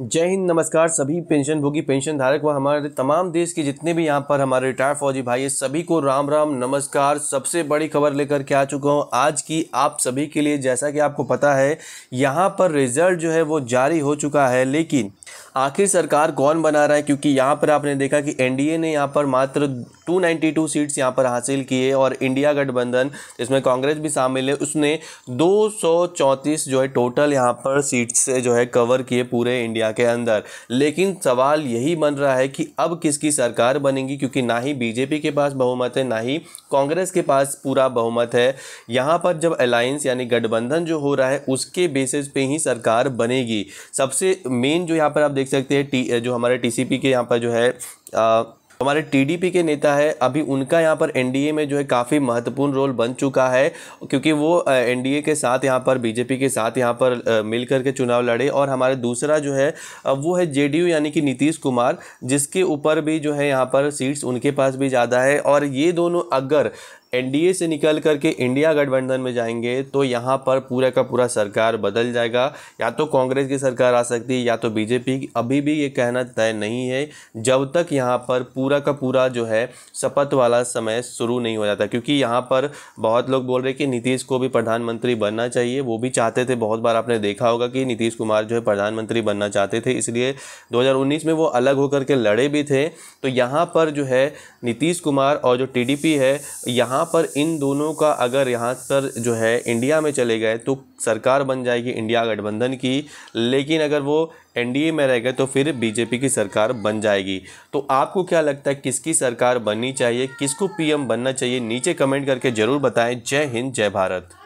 जय हिंद नमस्कार सभी पेंशन भोगी पेंशन धारक व हमारे तमाम देश के जितने भी यहाँ पर हमारे रिटायर्ड फौजी भाई है सभी को राम राम नमस्कार सबसे बड़ी खबर लेकर के आ चुका हूँ आज की आप सभी के लिए जैसा कि आपको पता है यहाँ पर रिजल्ट जो है वो जारी हो चुका है लेकिन आखिर सरकार कौन बना रहा है क्योंकि यहाँ पर आपने देखा कि एनडीए ने यहाँ पर मात्र 292 सीट्स यहाँ पर हासिल किए और इंडिया गठबंधन जिसमें कांग्रेस भी शामिल है उसने दो जो है टोटल यहाँ पर सीट्स जो है कवर किए पूरे इंडिया के अंदर लेकिन सवाल यही बन रहा है कि अब किसकी सरकार बनेगी क्योंकि ना ही बीजेपी के पास बहुमत है ना ही कांग्रेस के पास पूरा बहुमत है यहाँ पर जब अलायंस यानी गठबंधन जो हो रहा है उसके बेसिस पे ही सरकार बनेगी सबसे मेन जो यहाँ पर आप देख देख सकते हैं टी जो हमारे टीसीपी के यहाँ पर जो है आ, हमारे टीडीपी के नेता है अभी उनका यहाँ पर एनडीए में जो है काफ़ी महत्वपूर्ण रोल बन चुका है क्योंकि वो एनडीए के साथ यहाँ पर बीजेपी के साथ यहाँ पर मिल के चुनाव लड़े और हमारे दूसरा जो है वो है जेडीयू यानी कि नीतीश कुमार जिसके ऊपर भी जो है यहाँ पर सीट्स उनके पास भी ज़्यादा है और ये दोनों अगर एनडीए से निकल करके इंडिया गठबंधन में जाएंगे तो यहाँ पर पूरा का पूरा सरकार बदल जाएगा या तो कांग्रेस की सरकार आ सकती है या तो बीजेपी अभी भी ये कहना तय नहीं है जब तक यहाँ पर पूरा का पूरा जो है शपथ वाला समय शुरू नहीं हो जाता क्योंकि यहाँ पर बहुत लोग बोल रहे कि नीतीश को भी प्रधानमंत्री बनना चाहिए वो भी चाहते थे बहुत बार आपने देखा होगा कि नीतीश कुमार जो है प्रधानमंत्री बनना चाहते थे इसलिए दो में वो अलग होकर के लड़े भी थे तो यहाँ पर जो है नीतीश कुमार और जो टी है यहाँ पर इन दोनों का अगर यहाँ पर जो है इंडिया में चले गए तो सरकार बन जाएगी इंडिया गठबंधन की लेकिन अगर वो एनडीए में रह गए तो फिर बीजेपी की सरकार बन जाएगी तो आपको क्या लगता है किसकी सरकार बननी चाहिए किसको पीएम बनना चाहिए नीचे कमेंट करके ज़रूर बताएं जय हिंद जय भारत